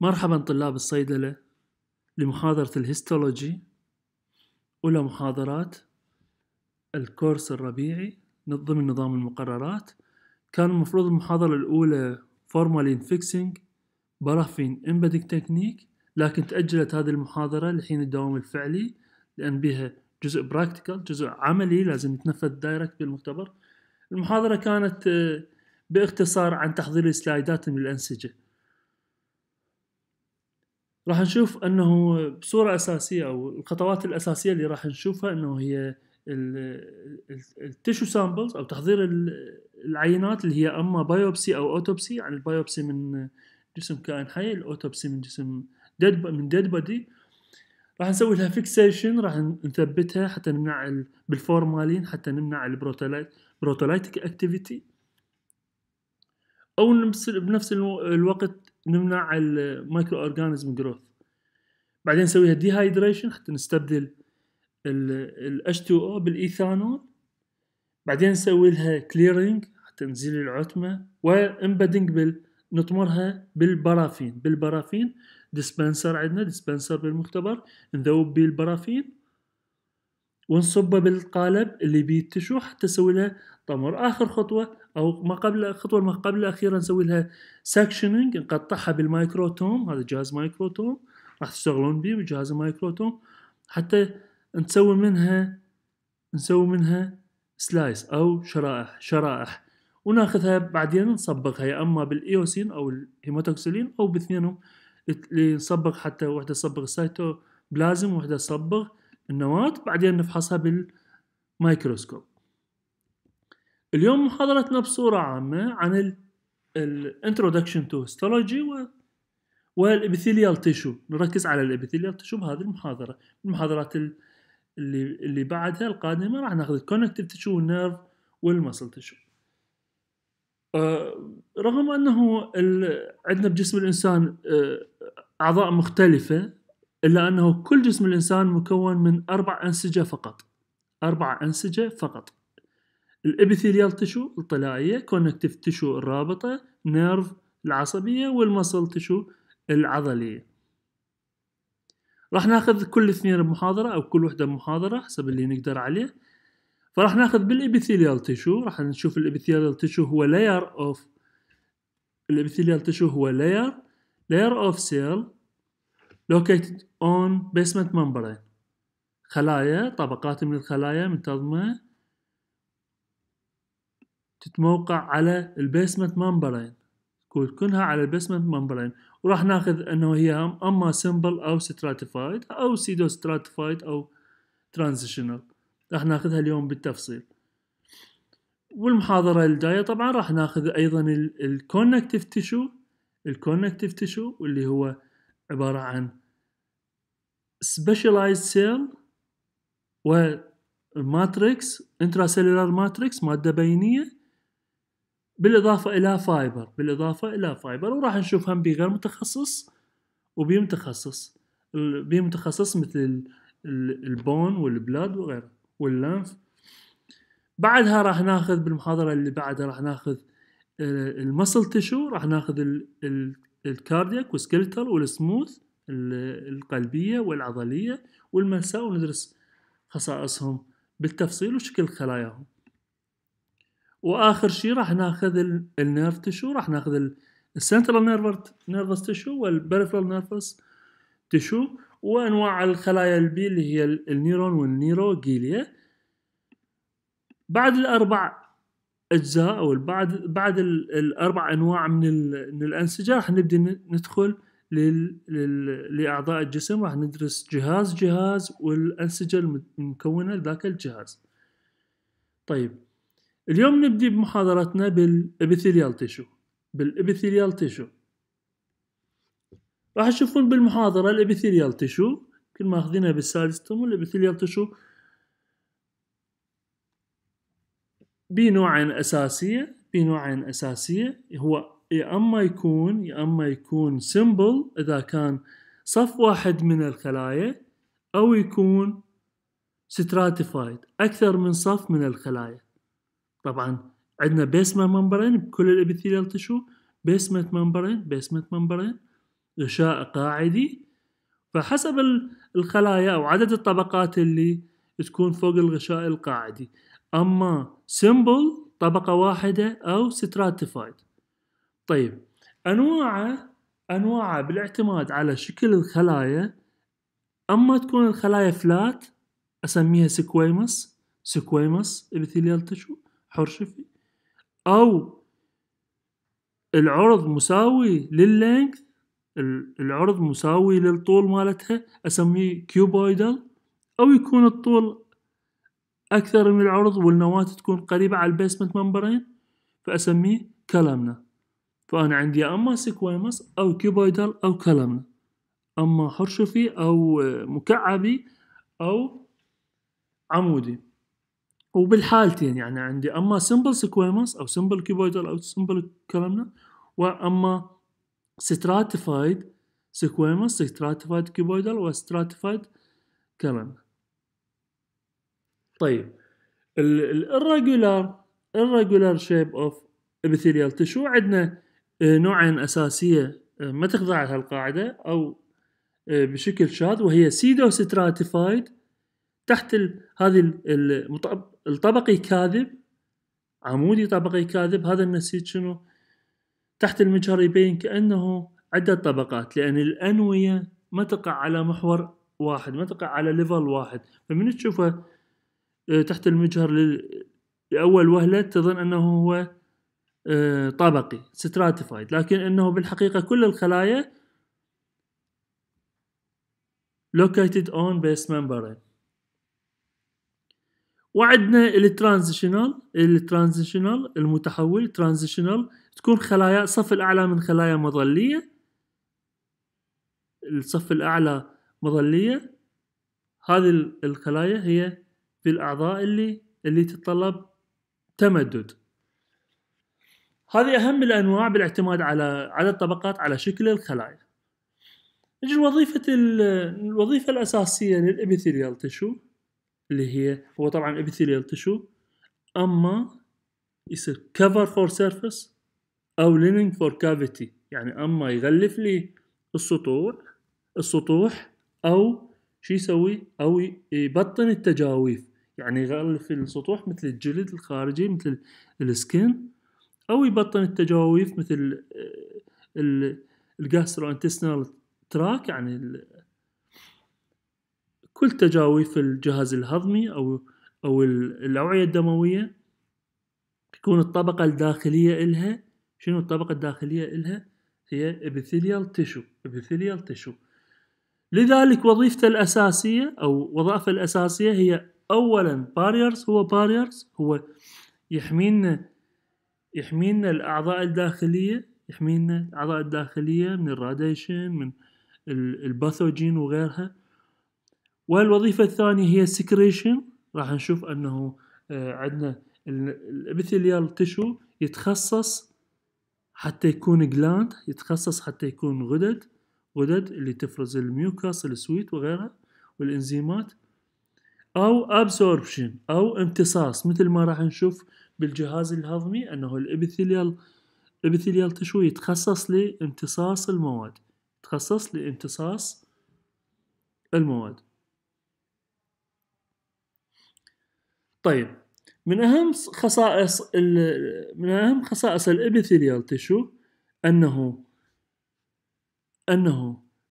مرحبا طلاب الصيدلة لمحاضرة الهيستولوجي أولى محاضرات الكورس الربيعي ضمن نظام المقررات كان المفروض المحاضرة الأولى فورمالين فيكسينج برافين امبيدنج تكنيك لكن تأجلت هذه المحاضرة لحين الدوام الفعلي لأن بها جزء براكتيكال جزء عملي لازم يتنفذ دايركت بالمختبر المحاضرة كانت آه، باختصار عن تحضير السلايدات من الأنسجة راح نشوف انه بصوره اساسيه او الخطوات الاساسيه اللي راح نشوفها انه هي التشو سامبلز او تحضير العينات اللي هي اما بايوبسي او اوتوبسي يعني البايوبسي من جسم كائن حي الاوتوبسي من جسم ديد من ديد بودي راح نسوي لها فيكسيشن راح نثبتها حتى نمنع بالفورمالين حتى نمنع البروتولايت بروتولايتك اكتيفيتي او بنفس الوقت نمنع المايكرو اورجانيزم جروث بعدين نسويها دي هايدريشن حتى نستبدل ال 2 او بالايثانول بعدين نسوي لها كليرنج حتى نزيل العتمه وامبدنج بال نطمرها بالبرافين بالبرافين ديسبنسر عندنا ديسبنسر بالمختبر نذوب به البرافين ونصبه بالقالب اللي بيتشو حتى نسوي لها طمر اخر خطوه او ما قبل الخطوه ما قبل الاخيره نسوي لها سكشننج نقطعها بالمايكروتوم هذا جهاز مايكروتوم راح تشتغلون بيه بجهاز المايكروتوم حتى نسوي منها نسوي منها سلايس او شرائح شرائح وناخذها بعدين نصبغها يا اما بالايوسين او الهيماتوكسلين او باثنينهم اللي نصبغ حتى وحده تصبغ بلازم وحده تصبغ النواة بعدين نفحصها بالمايكروسكوب اليوم محاضرتنا بصورة عامة عن الانترودكشن تو هيستولوجي والابيثيليال تيشو نركز على الابيثيليال تيشو بهذه المحاضرة المحاضرات اللي اللي بعدها القادمة راح ناخذ الكونكتيف تيشو والنيرف والمسل تيشو رغم انه عندنا بجسم الانسان آه، اعضاء مختلفة إلا أنه كل جسم الإنسان مكون من أربع أنسجة فقط أربع أنسجة فقط الإبيثيليال تشو الطلائية كونكتيف تشو الرابطة نيرف العصبية والمصل تشو العضلية راح ناخذ كل اثنين بمحاضرة أو كل وحدة بمحاضرة حسب اللي نقدر عليه فراح ناخذ بالإبيثيليال تشو راح نشوف الإبيثيليال تشو هو لاير أوف الإبيثيليال تشو هو لاير لاير أوف سيل located on basement membrane خلايا طبقات من الخلايا منتظمة تتموقع على البيسمنت ممبرين تكون كلها على البيسمنت ممبرين وراح ناخذ انه هي اما سمبل او ستراتيفايد او سيدو ستراتيفايد او ترانزيشنال راح ناخذها اليوم بالتفصيل والمحاضرة الجاية طبعا راح ناخذ ايضا الكونكتيف تيشو الكونكتيف تيشو واللي هو عبارة عن سبيشلايزد سيل وماتريكس انتراسيلولار ماتريكس مادة بينية بالإضافة إلى فايبر بالإضافة إلى فايبر وراح نشوف هم بغير متخصص وبمتخصص متخصص مثل البون والبلاد وغيره واللنف بعدها راح ناخذ بالمحاضرة اللي بعدها راح ناخذ آه، المسل تشو راح ناخذ الكاردياك والسكلتر والسموث القلبية والعضلية والمساء وندرس خصائصهم بالتفصيل وشكل خلاياهم واخر شيء راح ناخذ النيرف تشو راح ناخذ السنترال نيرفس تشو والبريفرال نيرفس تشو وانواع الخلايا البي اللي هي النيرون والنيروجيليا بعد الاربع اجزاء او بعد بعد الاربع انواع من من الانسجه راح نبدا ندخل لل... لاعضاء الجسم راح ندرس جهاز جهاز والانسجه المكونه لذاك الجهاز. طيب اليوم نبدي بمحاضرتنا بالابيثيليال تيشو بالابيثيليال تيشو راح تشوفون بالمحاضره الابيثيليال تيشو كل ماخذينها بالسادس تم الابيثيليال تيشو بنوعين اساسيه بنوعين اساسيه هو يا اما يكون يا اما يكون سمبل اذا كان صف واحد من الخلايا او يكون ستراتيفايد اكثر من صف من الخلايا طبعا عندنا بيسمنت ممبرين بكل الابيثيليال تشو بيسمنت ممبرين بيسمنت ممبرين غشاء قاعدي فحسب الخلايا او عدد الطبقات اللي تكون فوق الغشاء القاعدي أما simple طبقة واحدة أو stratified طيب أنواعه أنواعه بالاعتماد على شكل الخلايا أما تكون الخلايا فلات أسميها سكويمس سكويمس epithelial tissue شفي أو العرض مساوي لللينث العرض مساوي للطول مالتها أسميه كيوبويدال أو يكون الطول أكثر من العرض والنواة تكون قريبة على البيسمنت ممبرين فأسميه كلامنا فأنا عندي يا أما سيكويمس أو كيبويدال أو كلامنا أما حرشفي أو مكعبي أو عمودي وبالحالتين يعني عندي أما سمبل سيكويمس أو سمبل كيبويدال أو سمبل كلامنا وأما ستراتيفايد سيكويمس ستراتيفايد كيبويدال وستراتيفايد كلامنا طيب الريجولار الريجولار شيب اوف ابيثيليال تشو عندنا آه، نوعين اساسيه آه، ما تخضع القاعده او آه، بشكل شاذ وهي سيدو ستراتيفايد تحت هذه الطبقي كاذب عمودي طبقي كاذب هذا النسيج شنو تحت المجهر يبين كانه عده طبقات لان الانويه ما تقع على محور واحد ما تقع على ليفل واحد فمن تشوفه آه، تحت المجهر لأول وهلة تظن أنه هو آه، طبقي ستراتيفايد لكن أنه بالحقيقة كل الخلايا located on base membrane وعندنا الترانزيشنال الترانزيشنال المتحول ترانزيشنال تكون خلايا الصف الاعلى من خلايا مظليه الصف الاعلى مظليه هذه الخلايا هي بالاعضاء اللي اللي تتطلب تمدد هذه اهم الانواع بالاعتماد على على الطبقات على شكل الخلايا نجي الوظيفة الوظيفة الأساسية للإبيثيليال تشو اللي هي هو طبعا إبيثيليال تشو أما يصير كفر فور سيرفس أو لينينج فور كافيتي يعني أما يغلف لي السطوع السطوح أو شو يسوي أو يبطن التجاويف يعني يغلف السطوح مثل الجلد الخارجي مثل السكين أو يبطن التجاويف مثل الجاستروانتستينال آه، تراك يعني كل تجاويف الجهاز الهضمي أو أو الأوعية الدموية تكون الطبقة الداخلية إلها شنو الطبقة الداخلية إلها هي ابيثيليال تيشو ابيثيليال تيشو لذلك وظيفته الأساسية أو وظائفه الأساسية هي اولا باريرز هو باريرز هو يحمينا يحمينا الاعضاء الداخليه يحمينا الاعضاء الداخليه من الراديشن من الباثوجين وغيرها والوظيفه الثانيه هي السكريشن راح نشوف انه آه، عندنا الابيثيليال تشو يتخصص حتى يكون جلاند يتخصص حتى يكون غدد غدد اللي تفرز الميوكاس السويت وغيرها والانزيمات او ابسوربشن او امتصاص مثل ما راح نشوف بالجهاز الهضمي انه الابيثيليال الابيثيليال تشو يتخصص لامتصاص المواد تخصص لامتصاص المواد طيب من اهم خصائص من اهم خصائص الابيثيليال تشو انه انه